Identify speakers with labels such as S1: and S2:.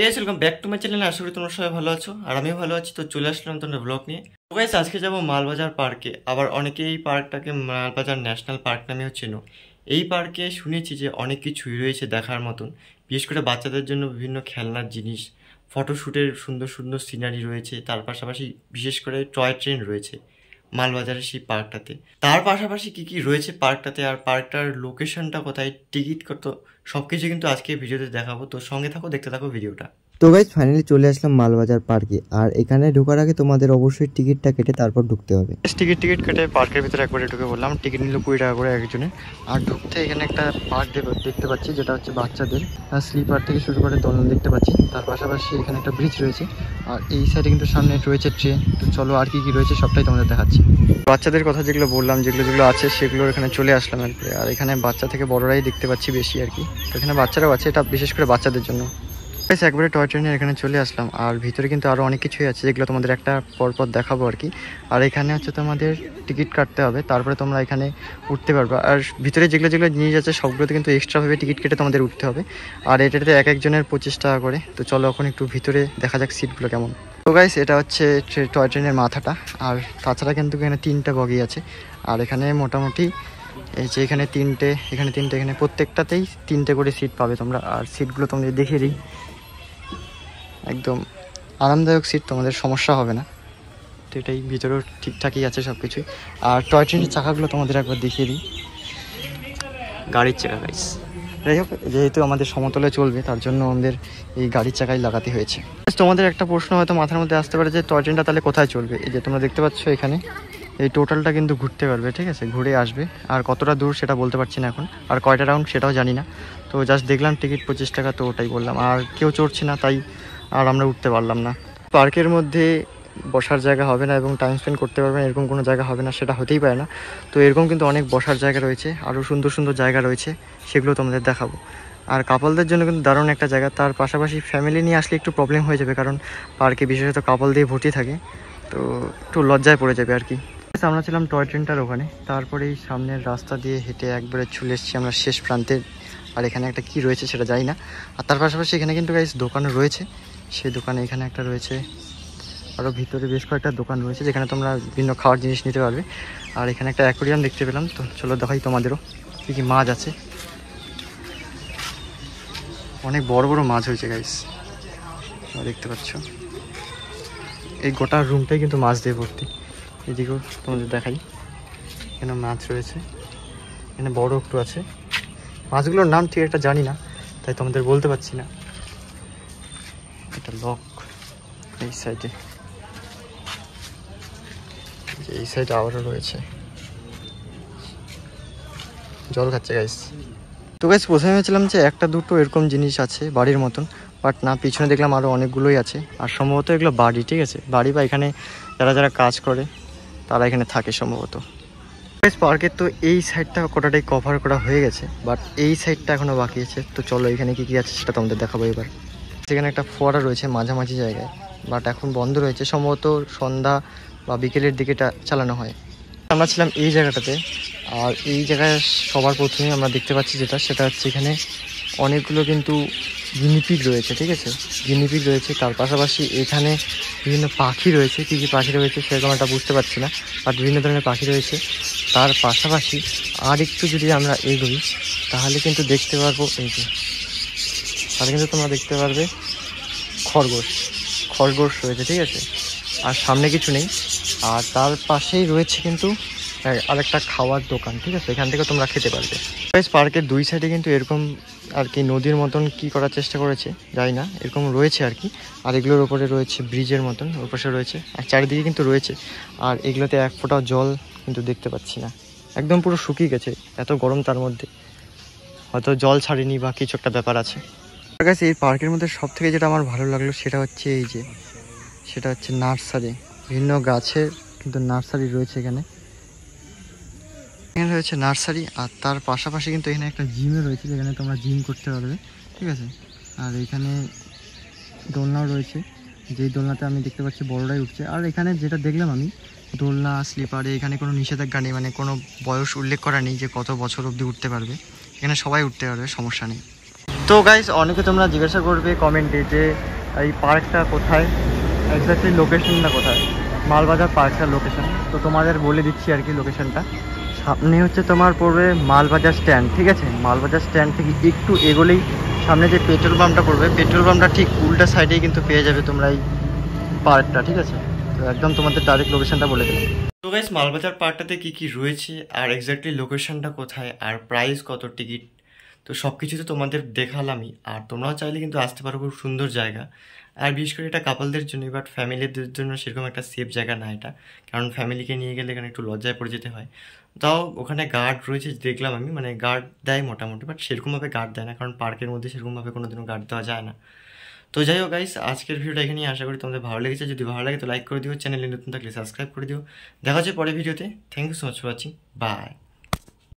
S1: high guys welcome back to my channel আশা করি তোমরা সবাই ভালো আছো আর আমিও ভালো আছি তো চলে আসলাম তোমরা ব্লগ নিয়ে তো গাইস আজকে যাবো মালবাজার পার্কে আবার অনেকে এই পার্কটাকে মালবাজার ন্যাশনাল পার্ক নামেও চেনো এই পার্কে শুনেছি যে অনেক কিছুই রয়েছে দেখার মতন বিশেষ করে বাচ্চাদের জন্য বিভিন্ন খেলনার জিনিস ফটোশ্যুটের সুন্দর সুন্দর সিনারি রয়েছে তার পাশাপাশি বিশেষ করে টয় ট্রেন রয়েছে মালবাজারের সেই পার্কটাতে তার পাশাপাশি কি কি রয়েছে পার্কটাতে আর পার্কটার লোকেশনটা কোথায় টিকিট কত সব কিছু কিন্তু আজকে ভিডিওতে দেখাবো তো সঙ্গে থাকো দেখতে থাকো ভিডিওটা তো গাইজ ফাইনালি চলে আসলাম মালবাজার পার্কে আর এখানে ঢোকার আগে তোমাদের অবশ্যই টিকিটটা কেটে তারপর ঢুকতে হবে টিকিট টিকিট কেটে পার্কের ভিতরে একবারে ঢুকে বললাম টিকিট নিল কুড়ি টাকা করে একজনে আর ঢুকতে এখানে একটা পার্ক দেখতে পাচ্ছি যেটা হচ্ছে বাচ্চাদের স্লিপার থেকে শুরু করে দলন দেখতে পাচ্ছি তার পাশাপাশি এখানে একটা ব্রিজ রয়েছে আর এই সাইডে কিন্তু সামনে রয়েছে ট্রেন তো চলো আর কি কি রয়েছে সবটাই তোমাদের দেখাচ্ছি বাচ্চাদের কথা যেগুলো বললাম যেগুলো যেগুলো আছে সেগুলো এখানে চলে আসলাম আর এখানে বাচ্চা থেকে বড়রাই দেখতে পাচ্ছি বেশি আর কি এখানে বাচ্চারাও আছে এটা বিশেষ করে বাচ্চাদের জন্য বেশ একবারে টয় ট্রেনের এখানে চলে আসলাম আর ভিতরে কিন্তু আরও অনেক কিছুই আছে যেগুলো তোমাদের একটা পরপর দেখাবো আর কি আর এখানে হচ্ছে তোমাদের টিকিট কাটতে হবে তারপরে তোমরা এখানে উঠতে পারবে আর ভিতরে যেগুলো যেগুলো জিনিস আছে সবগুলোতে কিন্তু এক্সট্রাভাবে টিকিট কেটে তোমাদের উঠতে হবে আর এটাতে এক একজনের পঁচিশ টাকা করে তো চলো এখন একটু ভিতরে দেখা যাক সিটগুলো কেমন তো গাইস এটা হচ্ছে টয় ট্রেনের মাথাটা আর তাছাড়া কিন্তু এখানে তিনটা বগি আছে আর এখানে মোটামুটি এই যে এখানে তিনটে এখানে তিনটে এখানে প্রত্যেকটাতেই তিনটে করে সিট পাবে তোমরা আর সিটগুলো তোমরা দেখিয়ে দিই একদম আরামদায়ক সিট তোমাদের সমস্যা হবে না তো এটাই ভিতরেও ঠিকঠাকই আছে সব কিছুই আর টয় ট্রেনের চাকাগুলো তোমাদের একবার দেখিয়ে দিই গাড়ির চাকা গাইস যাই হোক যেহেতু আমাদের সমতলে চলবে তার জন্য আমাদের এই গাড়ির চাকায় লাগাতে হয়েছে তোমাদের একটা প্রশ্ন হয়তো মাথার মধ্যে আসতে পারে যে টয় ট্রেনটা তাহলে কোথায় চলবে এই যে তোমরা দেখতে পাচ্ছ এখানে এই টোটালটা কিন্তু ঘুরতে পারবে ঠিক আছে ঘুরে আসবে আর কতটা দূর সেটা বলতে পারছি না এখন আর কয়টা রাউন্ড সেটাও জানি না তো জাস্ট দেখলাম টিকিট পঁচিশ টাকা তো ওটাই বললাম আর কেউ চড়ছে না তাই আর আমরা উঠতে পারলাম না পার্কের মধ্যে বসার জায়গা হবে না এবং টাইম স্পেন্ড করতে না এরকম কোনো জায়গা হবে না সেটা হতেই পারে না তো এরকম কিন্তু অনেক বসার জায়গা রয়েছে আরও সুন্দর সুন্দর জায়গা রয়েছে সেগুলো তোমাদের দেখাবো আর কাপলদের জন্য কিন্তু দারুণ একটা জায়গা তার পাশাপাশি ফ্যামিলি নিয়ে আসলে একটু প্রবলেম হয়ে যাবে কারণ পার্কে বিশেষত কাপল দিয়ে ভর্তি থাকে তো একটু লজ্জায় পড়ে যাবে আর কি আমরা ছিলাম টয় ট্রেনটার ওখানে তারপরেই সামনের রাস্তা দিয়ে হেঁটে একবারে চলে এসেছি আমরা শেষ প্রান্তে আর এখানে একটা কি রয়েছে সেটা যাই না আর তার পাশাপাশি এখানে কিন্তু গাইস দোকানও রয়েছে সেই দোকানে এখানে একটা রয়েছে আরও ভিতরে বেশ কয়েকটা দোকান রয়েছে যেখানে তোমরা বিভিন্ন খাওয়ার জিনিস নিতে পারবে আর এখানে একটা অ্যাকোরিয়াম দেখতে পেলাম তো চলো দেখাই তোমাদেরও কী কী মাছ আছে অনেক বড় বড় মাছ হয়েছে গাইস দেখতে পাচ্ছ এই গোটা রুমটাই কিন্তু মাছ দিয়ে ভর্তি এদিকেও তোমাদের দেখাই এখানে মাছ রয়েছে এখানে বড় একটু আছে মাছগুলোর নাম ঠিক একটা জানি না তাই তোমাদের বলতে পারছি না একটা লক এই সাইডে এই সাইডে আবারও রয়েছে জল খাচ্ছে গাইস তো গাইস প্রথমে ভেবেছিলাম যে একটা দুটো এরকম জিনিস আছে বাড়ির মতন বাট না পিছনে দেখলাম আরও অনেকগুলোই আছে আর সম্ভবত এগুলো বাড়ি ঠিক আছে বাড়ি বা এখানে যারা যারা কাজ করে তারা এখানে থাকে সম্ভবত পার্কের তো এই সাইডটা কটাটাই কভার করা হয়ে গেছে বাট এই সাইডটা এখনও বাকি আছে তো চলো এখানে কী কী আছে সেটা তোমাদের দেখাবো এবার সেখানে একটা ফোয়ারা রয়েছে মাঝামাঝি জায়গায় বাট এখন বন্ধ রয়েছে সম্ভবত সন্ধ্যা বা বিকেলের দিকে চালানো হয় আমরা ছিলাম এই জায়গাটাতে আর এই জায়গায় সবার প্রথমে আমরা দেখতে পাচ্ছি যেটা সেটা হচ্ছে এখানে অনেকগুলো কিন্তু গিনিপিক রয়েছে ঠিক আছে গিনিপিক রয়েছে তার পাশাপাশি এখানে বিভিন্ন পাখি রয়েছে কী কী পাখি রয়েছে সেরকম একটা বুঝতে পারছি না আর বিভিন্ন ধরনের পাখি রয়েছে তার পাশাপাশি আর একটু যদি আমরা এগোই তাহলে কিন্তু দেখতে পারবো এই যে তাহলে কিন্তু তোমরা দেখতে পারবে খরগোশ খরগোশ রয়েছে ঠিক আছে আর সামনে কিছু নেই আর তার পাশেই রয়েছে কিন্তু হ্যাঁ, আর একটা খাওয়ার দোকান ঠিক আছে এখান থেকে তোমরা খেতে পারবে পার্কের দুই সাইডে কিন্তু এরকম আর কি নদীর মতন কি করার চেষ্টা করেছে যাই না এরকম রয়েছে আর কি আর এগুলোর ওপরে রয়েছে ব্রিজের মতন ওর পাশে রয়েছে আর চারিদিকে কিন্তু রয়েছে আর এগুলোতে এক ফোঁটা জল কিন্তু দেখতে পাচ্ছি না একদম পুরো শুকিয়ে গেছে এত গরম তার মধ্যে হয়তো জল ছাড়েনি বা কিছু একটা ব্যাপার আছে কাছে এই পার্কের মধ্যে সব থেকে যেটা আমার ভালো লাগলো সেটা হচ্ছে এই যে সেটা হচ্ছে নার্সারি বিভিন্ন গাছের কিন্তু নার্সারি রয়েছে এখানে এখানে রয়েছে নার্সারি আর তার পাশাপাশি কিন্তু এখানে একটা জিমও রয়েছে যেখানে তোমরা জিম করতে পারবে ঠিক আছে আর এখানে দোলনাও রয়েছে যেই দোলনাতে আমি দেখতে পাচ্ছি বড়রাই উঠছে আর এখানে যেটা দেখলাম আমি দোলনা স্লিপারে এখানে কোনো নিষেধাজ্ঞা নেই মানে কোনো বয়স উল্লেখ করা নেই যে কত বছর অবধি উঠতে পারবে এখানে সবাই উঠতে পারবে সমস্যা নেই তো গাইস অনেকে তোমরা জিজ্ঞাসা করবে কমেন্টে যে এই পার্কটা কোথায় এক্স্যাক্টলি লোকেশনটা কোথায় মালবাজার পার্কটার লোকেশন তো তোমাদের বলে দিচ্ছি আর কি লোকেশনটা সামনে হচ্ছে তোমার পড়বে মালবাজার স্ট্যান্ড ঠিক আছে মালবাজার স্ট্যান্ড থেকে একটু এগোলেই সামনে যে পেট্রোল পাম্পটা পড়বে পেট্রোল পাম্পটা ঠিক উল্টা সাইডেই কিন্তু পেয়ে যাবে তোমরা এই পার্কটা ঠিক আছে তো একদম তোমাদের ডাইরেক্ট লোকেশনটা বলে দেবে তো গাইস মালবাজার পার্কটাতে কী কী রয়েছে আর এক্স্যাক্টলি লোকেশনটা কোথায় আর প্রাইস কত টিকিট তো সব কিছু তো তোমাদের দেখালামই আর তোমরাও চাইলে কিন্তু আসতে পারো খুব সুন্দর জায়গা আর বিশেষ করে এটা কাপলদের জন্য বাট ফ্যামিলিদের জন্য সেরকম একটা সেফ জায়গা না এটা কারণ ফ্যামিলিকে নিয়ে গেলে এখানে একটু লজ্জায় পড়ে যেতে হয় তাও ওখানে গার্ড রয়েছে দেখলাম আমি মানে গার্ড দেয় মোটামুটি বাট সেরকমভাবে গার্ড দেয় না কারণ পার্কের মধ্যে সেরকমভাবে কোনো দিনও গার্ড দেওয়া যায় না তো যাই হোক গাইস আজকের ভিডিওটা এখানেই আশা করি তোমাদের ভালো লেগেছে যদি ভালো লাগে তো লাইক করে দিও চ্যানেলে নতুন থাকলে সাবস্ক্রাইব করে দিও দেখা হচ্ছে পরের ভিডিওতে thank you so much for watching by